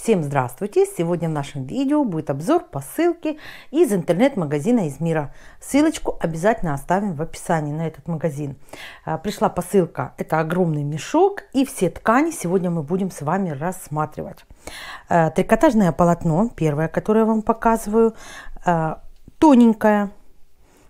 Всем здравствуйте! Сегодня в нашем видео будет обзор по ссылке из интернет-магазина из мира. Ссылочку обязательно оставим в описании на этот магазин. А, пришла посылка, это огромный мешок и все ткани сегодня мы будем с вами рассматривать. А, трикотажное полотно, первое, которое я вам показываю, а, тоненькое,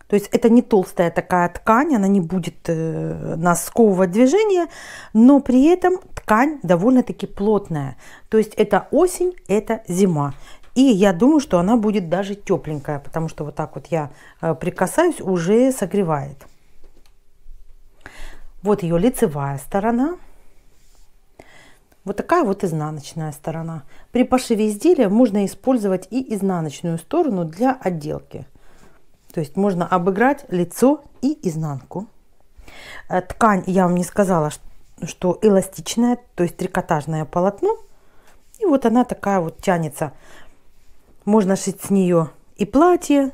то есть это не толстая такая ткань, она не будет э, нас движение, но при этом ткань довольно-таки плотная. То есть это осень, это зима. И я думаю, что она будет даже тепленькая, потому что вот так вот я э, прикасаюсь, уже согревает. Вот ее лицевая сторона. Вот такая вот изнаночная сторона. При пошиве изделия можно использовать и изнаночную сторону для отделки. То есть можно обыграть лицо и изнанку. Э, ткань, я вам не сказала, что что эластичное, то есть трикотажное полотно. И вот она такая вот тянется. Можно шить с нее и платье,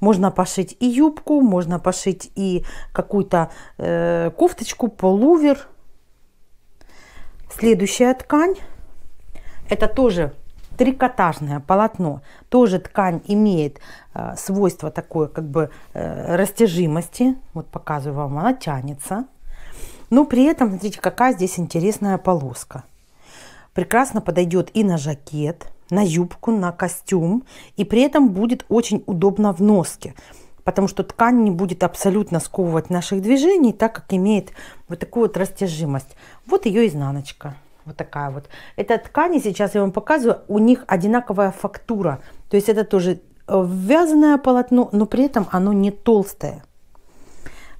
можно пошить и юбку, можно пошить и какую-то э, кофточку, полувер. Следующая ткань. Это тоже трикотажное полотно. Тоже ткань имеет э, свойство такое как бы э, растяжимости. Вот показываю вам, она тянется. Но ну, при этом, смотрите, какая здесь интересная полоска. Прекрасно подойдет и на жакет, на юбку, на костюм. И при этом будет очень удобно в носке, потому что ткань не будет абсолютно сковывать наших движений, так как имеет вот такую вот растяжимость. Вот ее изнаночка. Вот такая вот. Это ткани, сейчас я вам показываю, у них одинаковая фактура. То есть это тоже э, вязаное полотно, но при этом оно не толстое.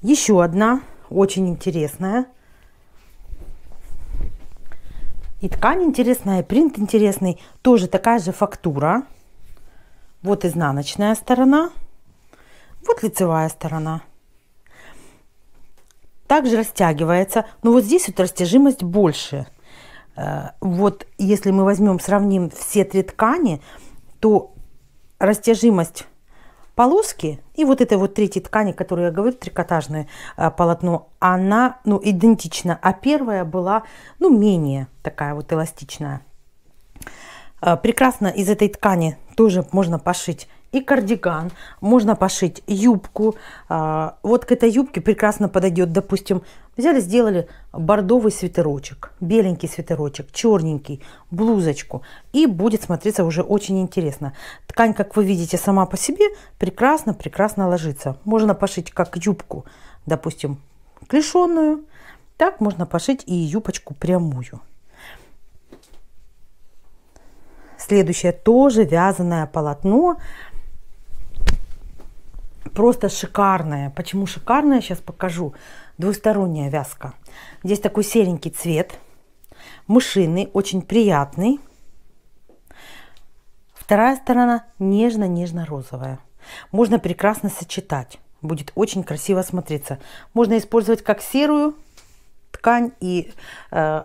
Еще одна очень интересная. И ткань интересная, и принт интересный. Тоже такая же фактура. Вот изнаночная сторона. Вот лицевая сторона. Также растягивается. Но вот здесь вот растяжимость больше. Э, вот если мы возьмем, сравним все три ткани, то растяжимость полоски и вот этой вот третьей ткани, которую я говорю, трикотажное а, полотно, она ну, идентична, а первая была ну, менее такая вот эластичная. А, прекрасно из этой ткани тоже можно пошить и кардиган. Можно пошить юбку. А, вот к этой юбке прекрасно подойдет, допустим, взяли, сделали бордовый свитерочек, беленький свитерочек, черненький, блузочку. И будет смотреться уже очень интересно. Ткань, как вы видите, сама по себе прекрасно-прекрасно ложится. Можно пошить как юбку, допустим, клешенную. Так можно пошить и юбочку прямую. Следующее тоже вязаное полотно. Просто шикарная. Почему шикарная, сейчас покажу. Двусторонняя вязка. Здесь такой серенький цвет. Мышиный, очень приятный. Вторая сторона нежно-нежно-розовая. Можно прекрасно сочетать. Будет очень красиво смотреться. Можно использовать как серую ткань и э,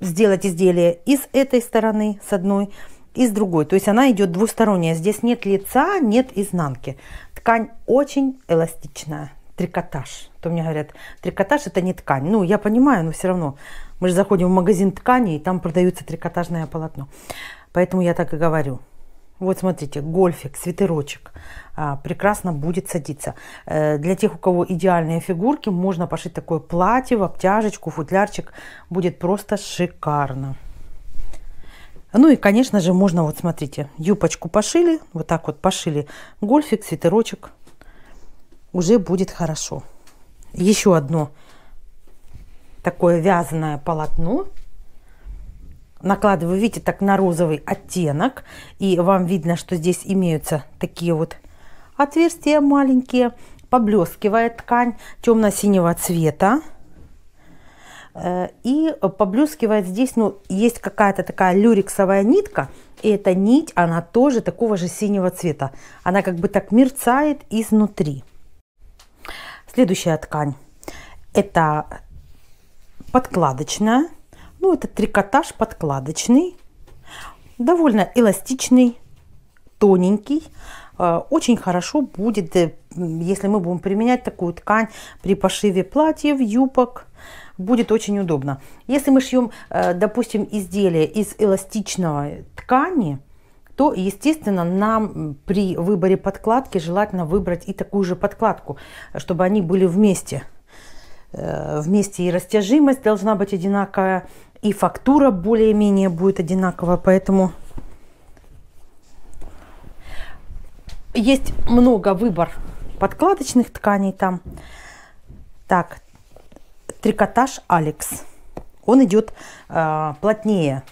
сделать изделие из этой стороны, с одной стороны и с другой. То есть она идет двусторонняя. Здесь нет лица, нет изнанки. Ткань очень эластичная. Трикотаж. То мне говорят, трикотаж это не ткань. Ну, я понимаю, но все равно. Мы же заходим в магазин ткани, и там продаются трикотажное полотно. Поэтому я так и говорю. Вот смотрите, гольфик, свитерочек а, прекрасно будет садиться. Э, для тех, у кого идеальные фигурки, можно пошить такое платье в обтяжечку, футлярчик. Будет просто шикарно. Ну и, конечно же, можно, вот смотрите, юбочку пошили, вот так вот пошили гольфик, свитерочек. Уже будет хорошо. Еще одно такое вязаное полотно. Накладываю, видите, так на розовый оттенок. И вам видно, что здесь имеются такие вот отверстия маленькие. Поблескивает ткань темно-синего цвета. И поблескивает здесь, ну, есть какая-то такая люрексовая нитка, и эта нить, она тоже такого же синего цвета. Она как бы так мерцает изнутри. Следующая ткань. Это подкладочная. Ну, это трикотаж подкладочный. Довольно эластичный, тоненький. Э, очень хорошо будет э, если мы будем применять такую ткань при пошиве платьев, юбок, будет очень удобно. Если мы шьем, э, допустим, изделие из эластичного ткани, то, естественно, нам при выборе подкладки желательно выбрать и такую же подкладку, чтобы они были вместе. Э, вместе и растяжимость должна быть одинаковая, и фактура более-менее будет одинаковая, поэтому есть много выбор подкладочных тканей там. Так, трикотаж Алекс. Он идет э, плотнее,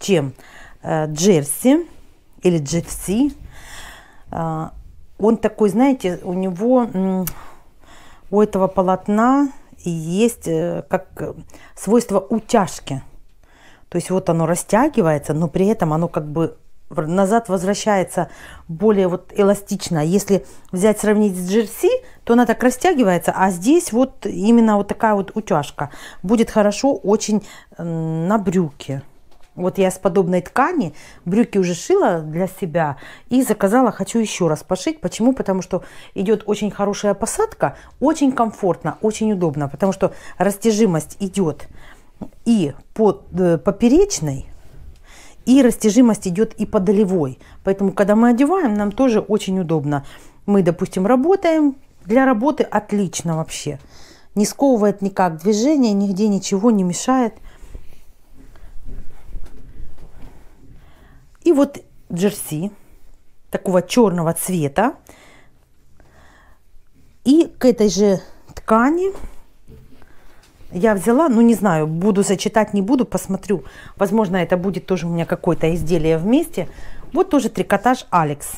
чем э, джерси или джерси. Э, он такой, знаете, у него, у этого полотна есть э, как э, свойство утяжки. То есть вот оно растягивается, но при этом оно как бы назад возвращается более вот эластично. Если взять сравнить с джерси, то она так растягивается, а здесь вот именно вот такая вот утяжка. Будет хорошо очень на брюки. Вот я с подобной ткани брюки уже шила для себя и заказала, хочу еще раз пошить. Почему? Потому что идет очень хорошая посадка, очень комфортно, очень удобно, потому что растяжимость идет и под э, поперечной, и растяжимость идет и по долевой. Поэтому, когда мы одеваем, нам тоже очень удобно. Мы, допустим, работаем. Для работы отлично вообще. Не сковывает никак движение, нигде ничего не мешает. И вот джерси такого черного цвета. И к этой же ткани я взяла, ну не знаю, буду зачитать, не буду, посмотрю. Возможно, это будет тоже у меня какое-то изделие вместе. Вот тоже трикотаж Алекс.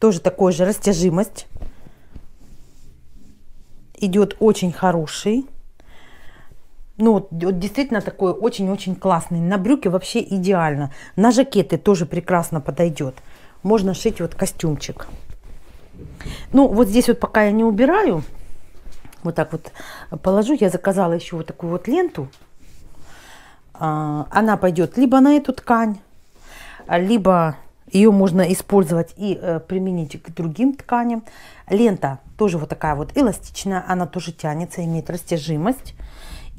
Тоже такой же растяжимость. Идет очень хороший. Ну, вот, действительно такой очень-очень классный. На брюки вообще идеально. На жакеты тоже прекрасно подойдет. Можно шить вот костюмчик. Ну, вот здесь вот пока я не убираю, вот так вот положу. Я заказала еще вот такую вот ленту. А, она пойдет либо на эту ткань, либо ее можно использовать и э, применить к другим тканям. Лента тоже вот такая вот эластичная, она тоже тянется, имеет растяжимость.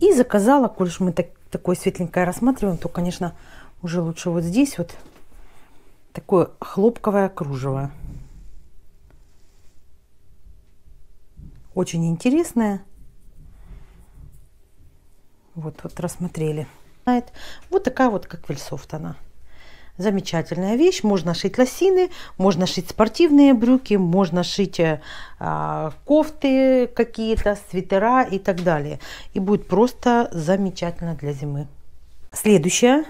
И заказала, коль мы так, такое светленькое рассматриваем, то, конечно, уже лучше вот здесь вот такое хлопковое кружево. очень интересная. Вот, вот рассмотрели. Вот такая вот, как вельсофт она. Замечательная вещь. Можно шить лосины, можно шить спортивные брюки, можно шить э, а, кофты какие-то, свитера и так далее. И будет просто замечательно для зимы. Следующая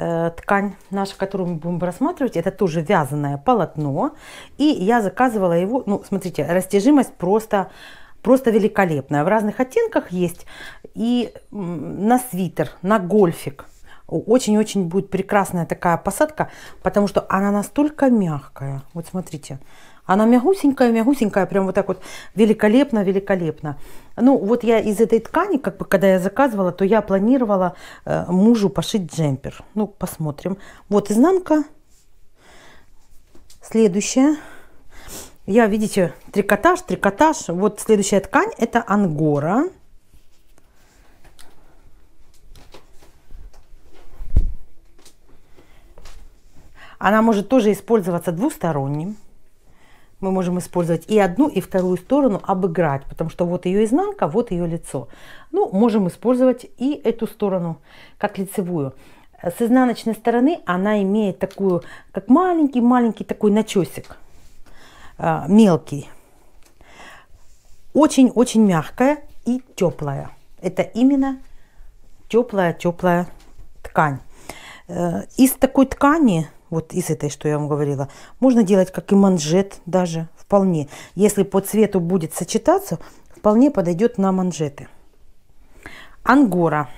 Э, ткань наша, которую мы будем рассматривать, это тоже вязаное полотно. И я заказывала его, ну, смотрите, растяжимость просто, просто великолепная. В разных оттенках есть и на свитер, на гольфик. Очень-очень будет прекрасная такая посадка, потому что она настолько мягкая. Вот смотрите, она мягусенькая-мягусенькая, прям вот так вот великолепно-великолепно. Ну, вот я из этой ткани, как бы, когда я заказывала, то я планировала э, мужу пошить джемпер. Ну, посмотрим. Вот изнанка. Следующая. Я, видите, трикотаж, трикотаж. Вот следующая ткань, это ангора. Она может тоже использоваться двусторонним мы можем использовать и одну, и вторую сторону обыграть, потому что вот ее изнанка, вот ее лицо. Ну, можем использовать и эту сторону, как лицевую. С изнаночной стороны она имеет такую, как маленький-маленький такой начесик, э, мелкий. Очень-очень мягкая и теплая. Это именно теплая-теплая ткань. Э, из такой ткани вот из этой, что я вам говорила. Можно делать как и манжет даже, вполне. Если по цвету будет сочетаться, вполне подойдет на манжеты. Ангора.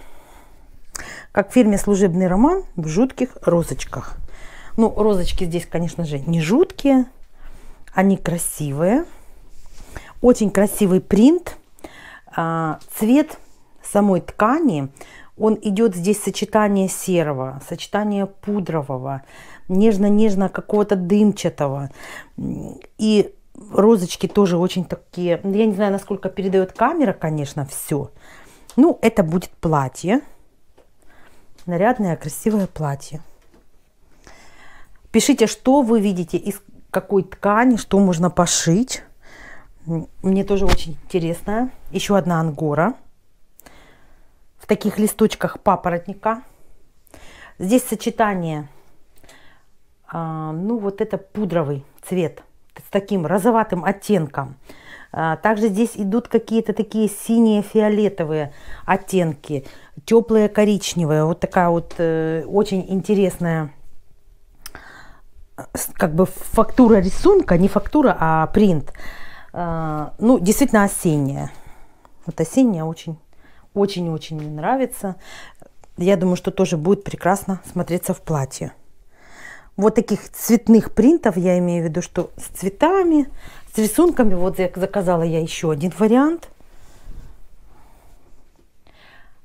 Как в фирме «Служебный роман» в жутких розочках. Ну, розочки здесь, конечно же, не жуткие. Они красивые. Очень красивый принт. А, цвет самой ткани он идет здесь сочетание серого, сочетание пудрового, нежно-нежно какого-то дымчатого. И розочки тоже очень такие, ну, я не знаю, насколько передает камера, конечно, все. Ну, это будет платье. Нарядное, красивое платье. Пишите, что вы видите, из какой ткани, что можно пошить. Мне тоже очень интересно. Еще одна ангора. В таких листочках папоротника. Здесь сочетание а, ну вот это пудровый цвет с таким розоватым оттенком. А, также здесь идут какие-то такие синие фиолетовые оттенки, теплые коричневые. Вот такая вот э, очень интересная э, как бы фактура рисунка, не фактура, а принт. Э, ну, действительно осенняя. Вот осенняя очень, очень-очень мне нравится. Я думаю, что тоже будет прекрасно смотреться в платье вот таких цветных принтов, я имею в виду, что с цветами, с рисунками. Вот заказала я еще один вариант.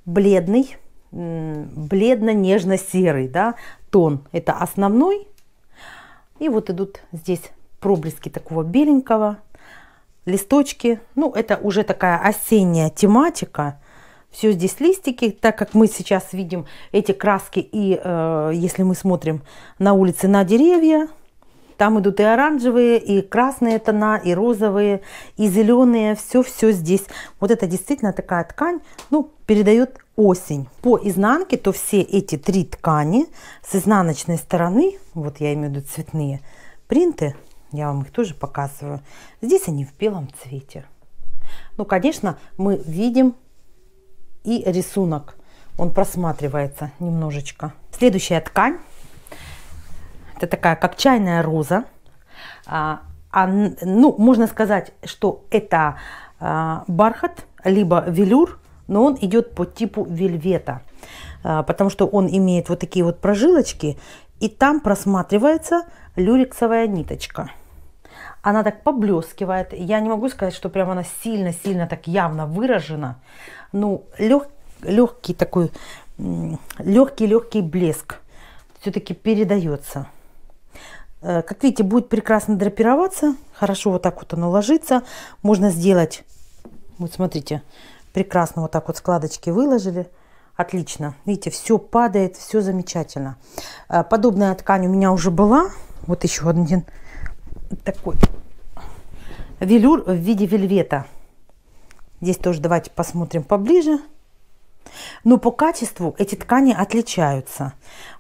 Бледный, бледно-нежно-серый, да, тон. Это основной. И вот идут здесь проблески такого беленького, листочки. Ну, это уже такая осенняя тематика все здесь листики, так как мы сейчас видим эти краски, и э, если мы смотрим на улице на деревья, там идут и оранжевые, и красные тона, и розовые, и зеленые, все-все здесь. Вот это действительно такая ткань, ну, передает осень. По изнанке, то все эти три ткани с изнаночной стороны, вот я имею в виду цветные принты, я вам их тоже показываю, здесь они в белом цвете. Ну, конечно, мы видим и рисунок. Он просматривается немножечко. Следующая ткань. Это такая, как чайная роза. А, а, ну, можно сказать, что это а, бархат, либо велюр, но он идет по типу вельвета, а, потому что он имеет вот такие вот прожилочки, и там просматривается люрексовая ниточка она так поблескивает. Я не могу сказать, что прям она сильно-сильно так явно выражена. Ну, лег, легкий такой, легкий-легкий блеск все-таки передается. Э, как видите, будет прекрасно драпироваться. Хорошо вот так вот оно ложится. Можно сделать, вот смотрите, прекрасно вот так вот складочки выложили. Отлично. Видите, все падает, все замечательно. Э, подобная ткань у меня уже была. Вот еще один такой велюр в виде вельвета. Здесь тоже давайте посмотрим поближе. Но по качеству эти ткани отличаются.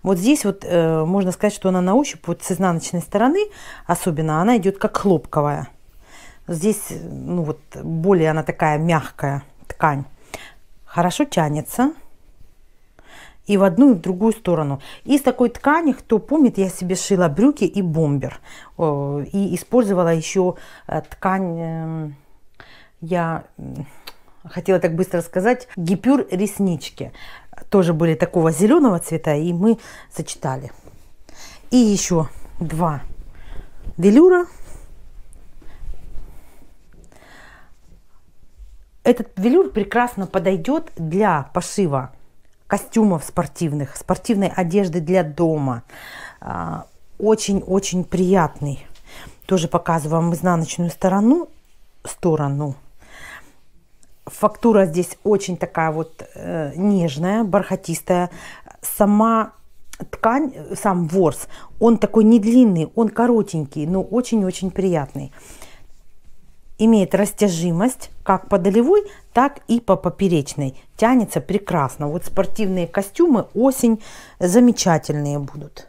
Вот здесь вот э, можно сказать, что она на ощупь вот с изнаночной стороны, особенно она идет как хлопковая. Здесь э, ну вот более она такая мягкая ткань. Хорошо тянется и в одну, и в другую сторону. Из такой ткани, кто помнит, я себе шила брюки и бомбер. И использовала еще э, ткань, эм, я хотела так быстро сказать, гипюр реснички. Тоже были такого зеленого цвета, и мы сочетали. И еще два велюра. Этот велюр прекрасно подойдет для пошива костюмов спортивных, спортивной одежды для дома. А, очень-очень приятный. Тоже показываю вам изнаночную сторону. сторону. Фактура здесь очень такая вот э, нежная, бархатистая. Сама ткань, сам ворс, он такой не длинный, он коротенький, но очень-очень приятный имеет растяжимость как по долевой, так и по поперечной. Тянется прекрасно. Вот спортивные костюмы осень замечательные будут.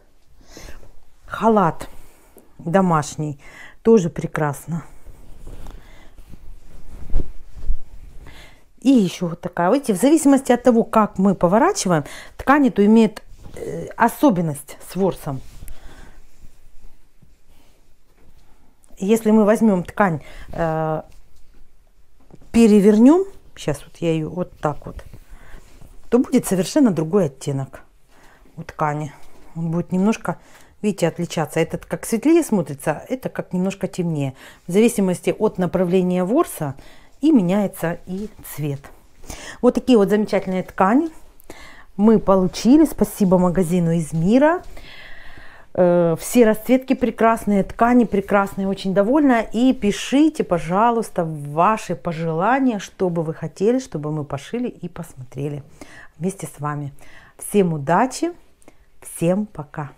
Халат домашний тоже прекрасно. И еще вот такая. Видите, в зависимости от того, как мы поворачиваем, ткань то имеет э, особенность с ворсом. если мы возьмем ткань, э, перевернем, сейчас вот я ее вот так вот, то будет совершенно другой оттенок у ткани. Он будет немножко, видите, отличаться. Этот как светлее смотрится, а это как немножко темнее. В зависимости от направления ворса и меняется и цвет. Вот такие вот замечательные ткани мы получили. Спасибо магазину из мира. Э, все расцветки прекрасные, ткани прекрасные, очень довольна. И пишите, пожалуйста, ваши пожелания, что бы вы хотели, чтобы мы пошили и посмотрели вместе с вами. Всем удачи, всем пока!